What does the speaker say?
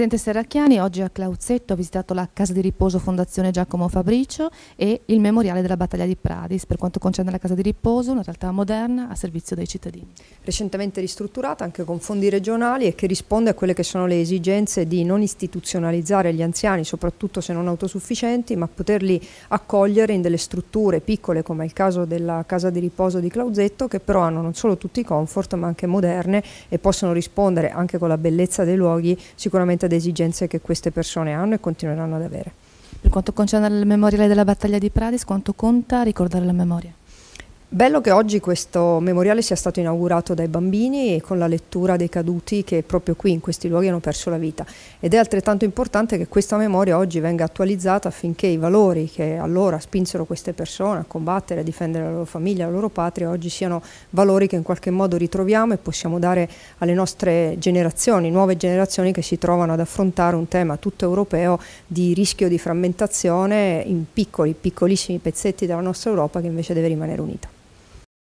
Presidente Serracchiani oggi a Clauzetto ho visitato la casa di riposo Fondazione Giacomo Fabricio e il memoriale della battaglia di Pradis per quanto concerne la casa di riposo, una realtà moderna a servizio dei cittadini. Recentemente ristrutturata anche con fondi regionali e che risponde a quelle che sono le esigenze di non istituzionalizzare gli anziani, soprattutto se non autosufficienti, ma poterli accogliere in delle strutture piccole come il caso della casa di riposo di Clauzetto che però hanno non solo tutti i comfort ma anche moderne e possono rispondere anche con la bellezza dei luoghi sicuramente a ad esigenze che queste persone hanno e continueranno ad avere. Per quanto concerne il memoriale della battaglia di Pradis, quanto conta ricordare la memoria? Bello che oggi questo memoriale sia stato inaugurato dai bambini e con la lettura dei caduti che proprio qui in questi luoghi hanno perso la vita ed è altrettanto importante che questa memoria oggi venga attualizzata affinché i valori che allora spinsero queste persone a combattere, a difendere la loro famiglia, la loro patria, oggi siano valori che in qualche modo ritroviamo e possiamo dare alle nostre generazioni, nuove generazioni che si trovano ad affrontare un tema tutto europeo di rischio di frammentazione in piccoli, piccolissimi pezzetti della nostra Europa che invece deve rimanere unita.